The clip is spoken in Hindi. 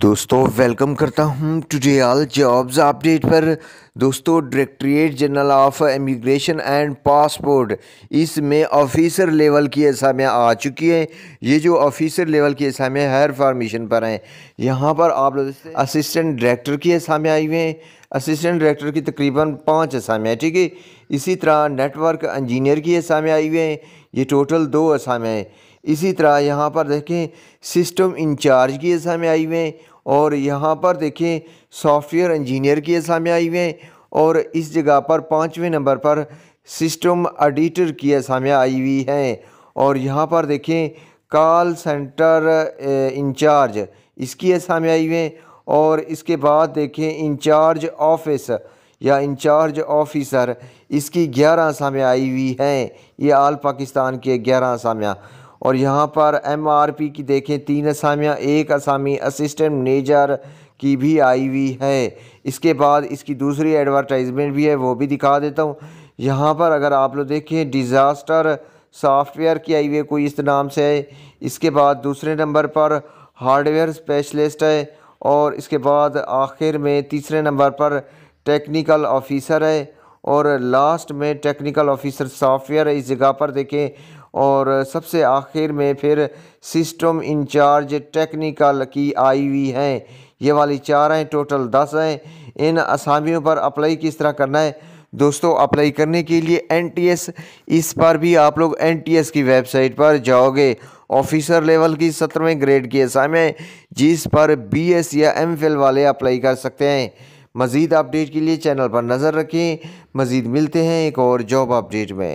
दोस्तों वेलकम करता हूं टुडे ऑल जॉब्स अपडेट पर दोस्तों directorate general of immigration and passport इसमें ऑफिसर लेवल की असामियाँ आ चुकी हैं ये जो ऑफिसर लेवल की असामियाँ हायर फार्मेशन पर हैं यहाँ पर आप असिस्टेंट डायरेक्टर की असामियाँ आई हुई हैं असिस्टेंट डायरेक्टर की तकरीबन पाँच असामियाँ ठीक है इसी तरह नेटवर्क इंजीनियर की असामियाँ आई हुई हैं ये टोटल दो असामियाँ हैं इसी तरह यहाँ पर देखें सिस्टम इंचार्ज की ऐसा में आई हुए हैं और यहाँ पर देखें सॉफ्टवेयर इंजीनियर की ऐसा में आई हुए हैं और इस जगह पर पाँचवें नंबर पर सिस्टम एडिटर की ऐसा में आई हुई हैं और यहाँ पर देखें कॉल सेंटर इंचार्ज इसकी ऐसा में आई हुए हैं और इसके बाद देखें इंचार्ज ऑफिस या इंचार्ज ऑफिसर इसकी ग्यारह असामियाँ आई हुई हैं ये आल पाकिस्तान के ग्यारह असामियाँ और यहाँ पर एमआरपी की देखें तीन असामियाँ एक असामी असिस्टेंट मैनेजर की भी आई हुई है इसके बाद इसकी दूसरी एडवर्टाइजमेंट भी है वो भी दिखा देता हूँ यहाँ पर अगर आप लोग देखें डिज़ास्टर सॉफ्टवेयर की आई हुई है कोई इस नाम से है इसके बाद दूसरे नंबर पर हार्डवेयर स्पेशलिस्ट है और इसके बाद आखिर में तीसरे नंबर पर टेक्निकल ऑफिसर है और लास्ट में टेक्निकल ऑफिसर सॉफ्टवेयर इस जगह पर देखें और सबसे आखिर में फिर सिस्टम इंचार्ज टेक्निकल की आई हुई हैं ये वाली चार हैं टोटल दस हैं इन असामियों पर अप्लाई किस तरह करना है दोस्तों अप्लाई करने के लिए एनटीएस इस पर भी आप लोग एनटीएस की वेबसाइट पर जाओगे ऑफिसर लेवल की सत्रहवें ग्रेड की असामियाँ जिस पर बीएस या एमफिल वाले अप्लाई कर सकते हैं मज़ीद अपडेट के लिए चैनल पर नज़र रखें मज़ीद मिलते हैं एक और जॉब अपडेट में